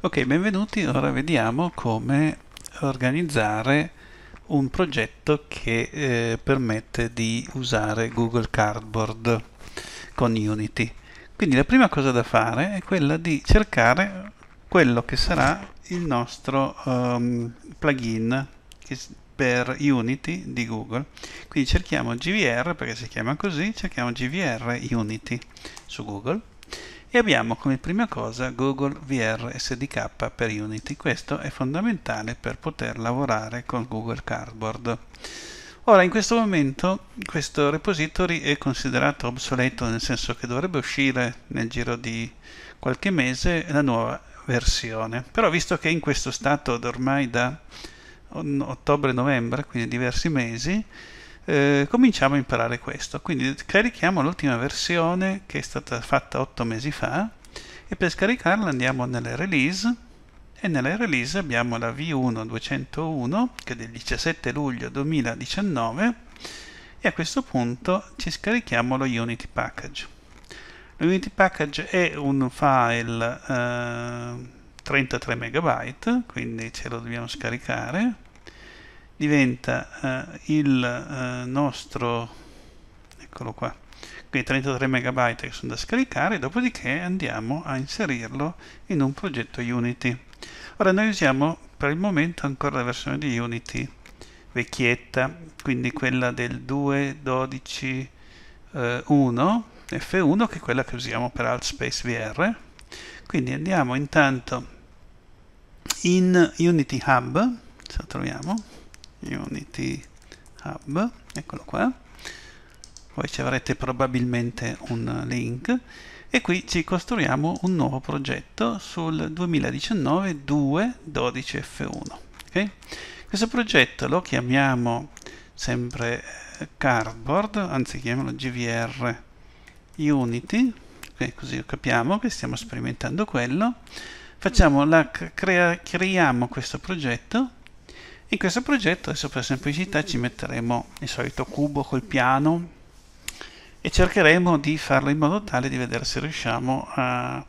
Ok, benvenuti, ora vediamo come organizzare un progetto che eh, permette di usare Google Cardboard con Unity. Quindi la prima cosa da fare è quella di cercare quello che sarà il nostro um, plugin per Unity di Google. Quindi cerchiamo GVR, perché si chiama così, cerchiamo GVR Unity su Google e abbiamo come prima cosa Google VR SDK per Unity. Questo è fondamentale per poter lavorare con Google Cardboard. Ora, in questo momento questo repository è considerato obsoleto, nel senso che dovrebbe uscire nel giro di qualche mese la nuova versione. Però visto che è in questo stato ormai da ottobre-novembre, quindi diversi mesi, eh, cominciamo a imparare questo. Quindi carichiamo l'ultima versione che è stata fatta 8 mesi fa e per scaricarla andiamo nelle release e nella release abbiamo la V1 201 che è del 17 luglio 2019 e a questo punto ci scarichiamo lo Unity Package. Lo Unity Package è un file eh, 33 MB, quindi ce lo dobbiamo scaricare diventa eh, il eh, nostro eccolo qua quei 33 MB che sono da scaricare dopodiché andiamo a inserirlo in un progetto Unity ora noi usiamo per il momento ancora la versione di Unity vecchietta quindi quella del 2.12.1 eh, F1 che è quella che usiamo per Altspace VR quindi andiamo intanto in Unity Hub se lo troviamo Unity Hub, eccolo qua. Poi ci avrete probabilmente un link e qui ci costruiamo un nuovo progetto sul 2019 2 12 F1. Okay? Questo progetto lo chiamiamo sempre eh, Cardboard, anzi chiamiamolo GVR Unity, okay, così capiamo che stiamo sperimentando quello. Facciamo la, crea, creiamo questo progetto in questo progetto adesso per semplicità ci metteremo il solito cubo col piano e cercheremo di farlo in modo tale di vedere se riusciamo a,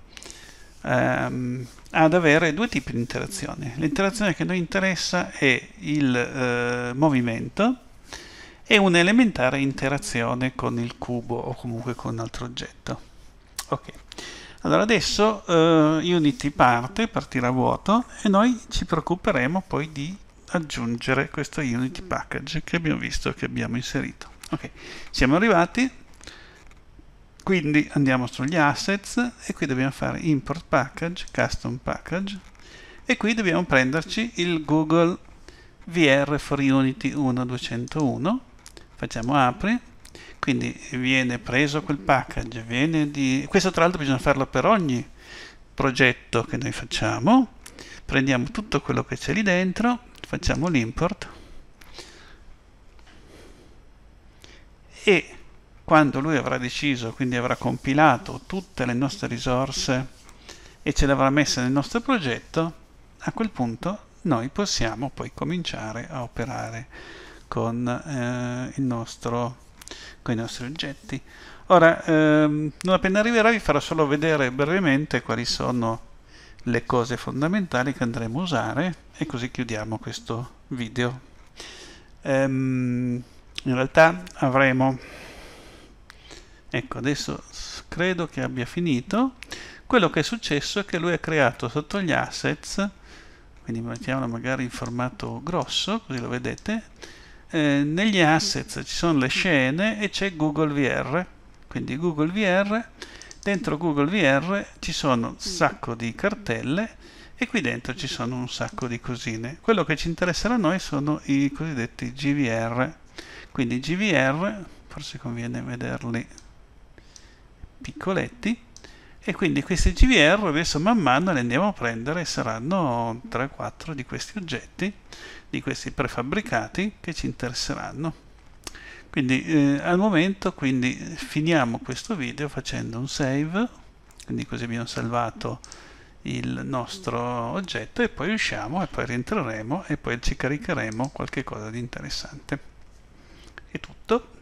um, ad avere due tipi di interazione. L'interazione che noi interessa è il uh, movimento e un'elementare interazione con il cubo o comunque con un altro oggetto. Ok, allora adesso uh, Unity parte, partirà a vuoto e noi ci preoccuperemo poi di aggiungere questo unity package che abbiamo visto che abbiamo inserito ok siamo arrivati quindi andiamo sugli assets e qui dobbiamo fare import package custom package e qui dobbiamo prenderci il google vr for unity 1201 facciamo apri quindi viene preso quel package viene di questo tra l'altro bisogna farlo per ogni progetto che noi facciamo prendiamo tutto quello che c'è lì dentro facciamo l'import e quando lui avrà deciso, quindi avrà compilato tutte le nostre risorse e ce le avrà messe nel nostro progetto, a quel punto noi possiamo poi cominciare a operare con, eh, nostro, con i nostri oggetti. Ora, ehm, non appena arriverà vi farò solo vedere brevemente quali sono le cose fondamentali che andremo a usare e così chiudiamo questo video. Ehm, in realtà avremo, ecco adesso credo che abbia finito, quello che è successo è che lui ha creato sotto gli assets, quindi mettiamolo magari in formato grosso, così lo vedete, eh, negli assets ci sono le scene e c'è Google VR, quindi Google VR dentro Google VR ci sono un mm. sacco di cartelle e qui dentro ci sono un sacco di cosine. Quello che ci interesserà a noi sono i cosiddetti GVR. Quindi GVR, forse conviene vederli piccoletti, e quindi questi GVR adesso man mano li andiamo a prendere, e saranno 3-4 di questi oggetti, di questi prefabbricati che ci interesseranno quindi eh, al momento quindi finiamo questo video facendo un save quindi così abbiamo salvato il nostro oggetto e poi usciamo e poi rientreremo e poi ci caricheremo qualche cosa di interessante è tutto